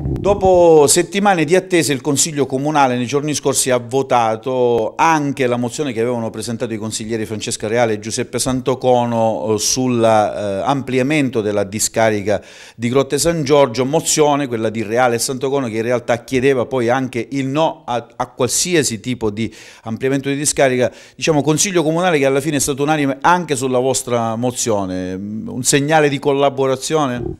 Dopo settimane di attesa il Consiglio Comunale nei giorni scorsi ha votato anche la mozione che avevano presentato i consiglieri Francesca Reale e Giuseppe Santocono eh, sull'ampliamento eh, della discarica di Grotte San Giorgio, mozione quella di Reale e Santocono che in realtà chiedeva poi anche il no a, a qualsiasi tipo di ampliamento di discarica, diciamo Consiglio Comunale che alla fine è stato unanime anche sulla vostra mozione, un segnale di collaborazione?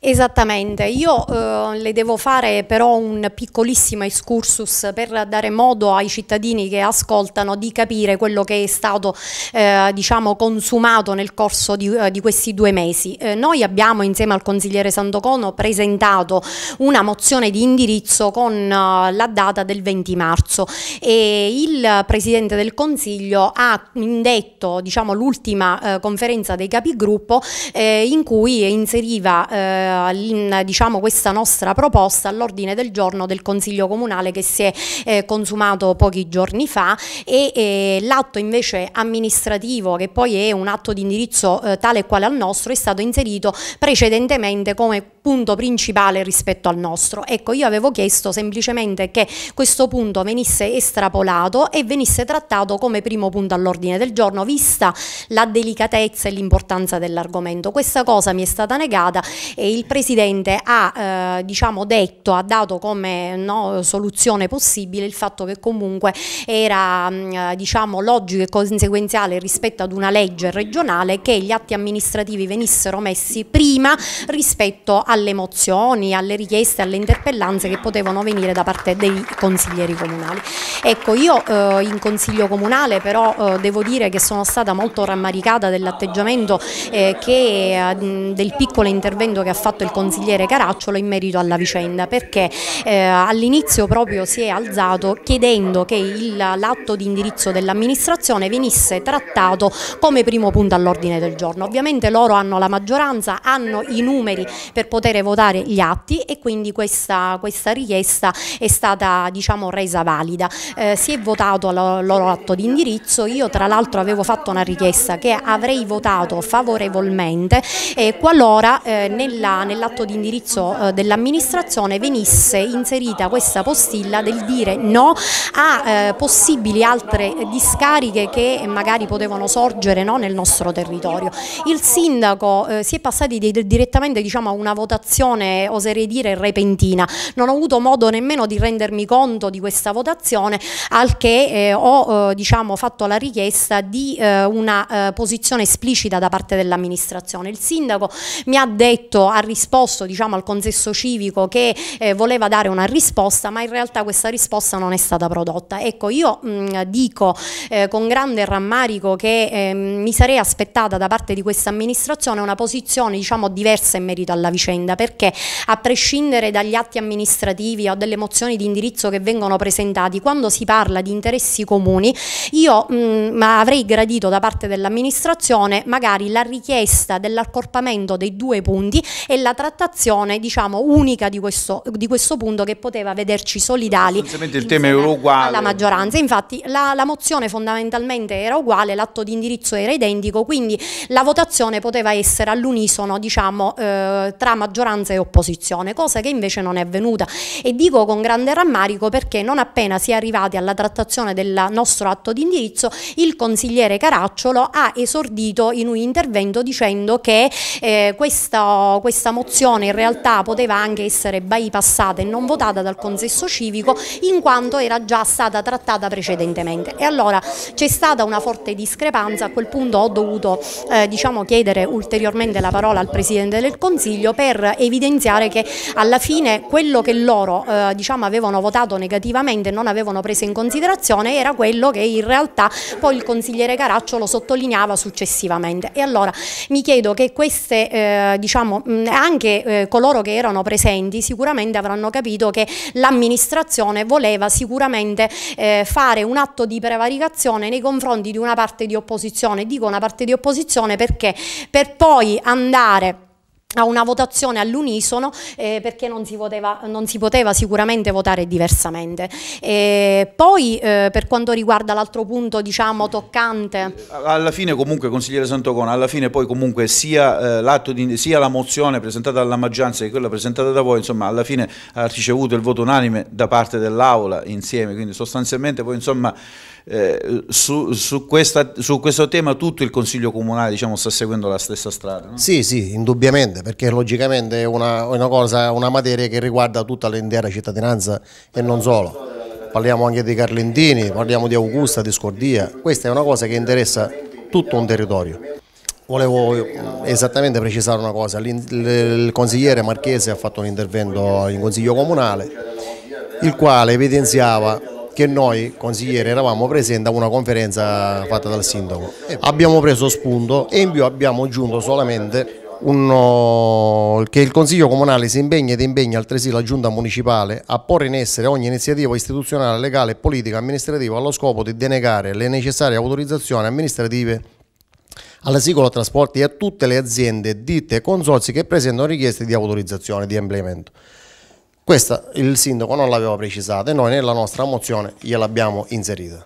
Esattamente, io eh, le devo fare però un piccolissimo excursus per dare modo ai cittadini che ascoltano di capire quello che è stato eh, diciamo, consumato nel corso di, eh, di questi due mesi. Eh, noi abbiamo insieme al consigliere Santocono presentato una mozione di indirizzo con eh, la data del 20 marzo e il Presidente del Consiglio ha indetto diciamo, l'ultima eh, conferenza dei capigruppo eh, in cui inseriva in, diciamo, questa nostra proposta proposta all'ordine del giorno del Consiglio Comunale che si è eh, consumato pochi giorni fa e eh, l'atto invece amministrativo che poi è un atto di indirizzo eh, tale e quale al nostro è stato inserito precedentemente come punto principale rispetto al nostro. Ecco, io avevo chiesto semplicemente che questo punto venisse estrapolato e venisse trattato come primo punto all'ordine del giorno, vista la delicatezza e l'importanza dell'argomento. Questa cosa mi è stata negata e il Presidente ha eh, diciamo detto, ha dato come no, soluzione possibile il fatto che comunque era mm, eh, diciamo, logico e conseguenziale rispetto ad una legge regionale che gli atti amministrativi venissero messi prima rispetto a alle mozioni, alle richieste, alle interpellanze che potevano venire da parte dei consiglieri comunali. Ecco, io eh, in consiglio comunale però eh, devo dire che sono stata molto rammaricata dell'atteggiamento eh, eh del piccolo intervento che ha fatto il consigliere Caracciolo in merito alla vicenda, perché eh, all'inizio proprio si è alzato chiedendo che l'atto di indirizzo dell'amministrazione venisse trattato come primo punto all'ordine del giorno. Ovviamente loro hanno la maggioranza, hanno i numeri per poter poter votare gli atti e quindi questa, questa richiesta è stata diciamo, resa valida. Eh, si è votato al loro atto di indirizzo, io tra l'altro avevo fatto una richiesta che avrei votato favorevolmente eh, qualora eh, nell'atto di indirizzo eh, dell'amministrazione venisse inserita questa postilla del dire no a eh, possibili altre discariche che magari potevano sorgere no, nel nostro territorio. Il sindaco eh, si è passati di, direttamente diciamo, a una votazione votazione, oserei dire, repentina. Non ho avuto modo nemmeno di rendermi conto di questa votazione, al che eh, ho eh, diciamo, fatto la richiesta di eh, una eh, posizione esplicita da parte dell'amministrazione. Il sindaco mi ha detto, ha risposto diciamo, al consesso civico che eh, voleva dare una risposta, ma in realtà questa risposta non è stata prodotta. Ecco, io mh, mm, dico eh, con grande rammarico che ehm, mi sarei aspettata da parte di questa amministrazione una posizione diciamo, diversa in merito alla vicenda vicenda, perché a prescindere dagli atti amministrativi o delle mozioni di indirizzo che vengono presentati, quando si parla di interessi comuni, io mh, mm, avrei gradito da parte dell'amministrazione magari la richiesta dell'accorpamento dei due punti e la trattazione diciamo, unica di questo, di questo punto che poteva vederci solidali il tema era uguale. alla maggioranza. Infatti la, la mozione fondamentalmente era uguale, l'atto di indirizzo era identico, quindi la votazione poteva essere all'unisono diciamo, eh, tra, maggioranza e opposizione, cosa che invece non è avvenuta e dico con grande rammarico perché non appena si è arrivati alla trattazione del nostro atto di indirizzo il consigliere Caracciolo ha esordito in un intervento dicendo che eh, questa, questa mozione in realtà poteva anche essere bypassata e non votata dal consesso civico in quanto era già stata trattata precedentemente e allora c'è stata una forte discrepanza, a quel punto ho dovuto eh, diciamo, chiedere ulteriormente la parola al Presidente del Consiglio per per evidenziare che alla fine quello che loro eh, diciamo, avevano votato negativamente e non avevano preso in considerazione era quello che in realtà poi il consigliere Caraccio lo sottolineava successivamente. E allora mi chiedo che queste, eh, diciamo, anche eh, coloro che erano presenti sicuramente avranno capito che l'amministrazione voleva sicuramente eh, fare un atto di prevaricazione nei confronti di una parte di opposizione, dico una parte di opposizione perché per poi andare a una votazione all'unisono eh, perché non si, poteva, non si, poteva, sicuramente votare diversamente. E eh, poi eh, per quanto riguarda l'altro punto diciamo toccante... Alla fine comunque consigliere Santocona, alla fine poi comunque sia, eh, di, sia la mozione presentata dalla maggioranza che quella presentata da voi, insomma alla fine ha ricevuto il voto unanime da parte dell'Aula insieme, quindi sostanzialmente poi insomma... Eh, su, su, questa, su, questo tema tutto il Consiglio Comunale diciamo, sta seguendo la stessa strada. No? Sì, sì, indubbiamente, perché logicamente è una, una, cosa, una materia che riguarda tutta l'intera cittadinanza e non solo. Parliamo anche di Carlentini, parliamo di Augusta, di Scordia, questa è una cosa che interessa tutto un territorio. Volevo eh, esattamente precisare una cosa, il consigliere Marchese ha fatto un intervento in consiglio comunale, il quale evidenziava che noi consiglieri eravamo presenti a una conferenza fatta dal sindaco. Abbiamo preso spunto e in più abbiamo aggiunto solamente uno, uh, che il Consiglio Comunale si impegni ed impegni altresì la Giunta Municipale a porre in essere ogni iniziativa istituzionale, legale e politica amministrativa allo scopo di denegare le necessarie autorizzazioni amministrative all'asicolo trasporti e a tutte le aziende, ditte e consorzi che presentano richieste di autorizzazione di implemento. Questa il sindaco non l'aveva precisata e noi nella nostra mozione gliel'abbiamo inserita.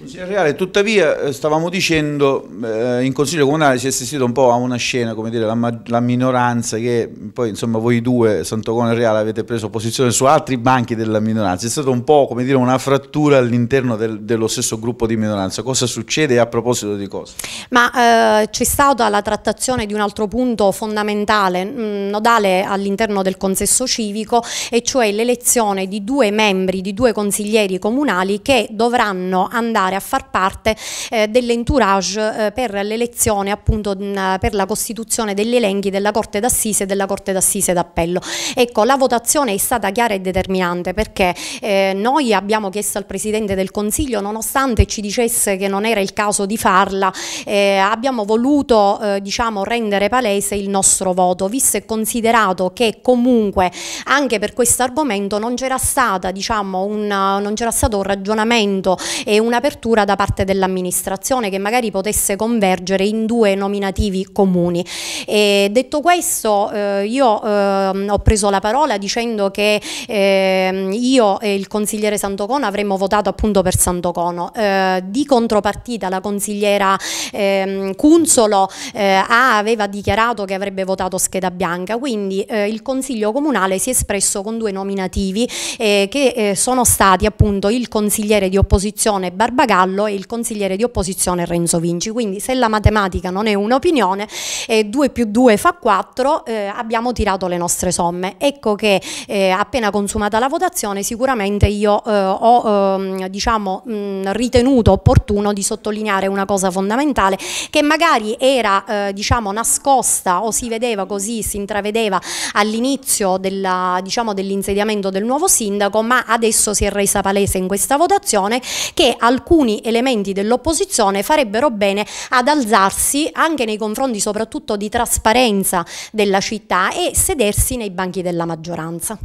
Consigliere Reale, tuttavia eh, stavamo dicendo eh, in consiglio comunale si è assistito un po' a una scena, come dire, la, la minoranza che poi insomma voi due, Sant'Ocone e Reale, avete preso posizione su altri banchi della minoranza, è stata un po' come dire una frattura all'interno del, dello stesso gruppo di minoranza, cosa succede a proposito di cosa? Ma eh, c'è stata la trattazione di un altro punto fondamentale, mh, mm, nodale all'interno del consesso civico e cioè l'elezione di due membri, di due consiglieri comunali che dovranno andare partecipare, a far parte eh, dell'entourage eh, per l'elezione appunto mh, per la costituzione degli elenchi della Corte d'Assise e della Corte d'Assise d'Appello. Ecco, la votazione è stata chiara e determinante perché eh, noi abbiamo chiesto al Presidente del Consiglio, nonostante ci dicesse che non era il caso di farla, eh, abbiamo voluto eh, diciamo, rendere palese il nostro voto, visto e considerato che comunque anche per questo argomento non c'era stato diciamo, un, un ragionamento e un'apertura apertura da parte dell'amministrazione che magari potesse convergere in due nominativi comuni. E detto questo eh, io eh, ho preso la parola dicendo che eh, io e il consigliere Santocono avremmo votato appunto per Santocono. Eh, di contropartita la consigliera ehm, Cunzolo eh, aveva dichiarato che avrebbe votato scheda bianca, quindi eh, il Consiglio Comunale si è espresso con due nominativi che sono stati appunto il consigliere di opposizione Barbagallo Gallo e il consigliere di opposizione Renzo Vinci. Quindi se la matematica non è un'opinione, eh, 2 più 2 fa 4, eh, abbiamo tirato le nostre somme. Ecco che eh, appena consumata la votazione sicuramente io eh, ho ehm, diciamo, mh, ritenuto opportuno di sottolineare una cosa fondamentale che magari era eh, diciamo, nascosta o si vedeva così, si intravedeva all'inizio diciamo, dell'insediamento diciamo, dell del nuovo sindaco, ma adesso si è resa palese in questa votazione che alcuni alcuni elementi dell'opposizione farebbero bene ad alzarsi anche nei confronti soprattutto di trasparenza della città e sedersi nei banchi della maggioranza.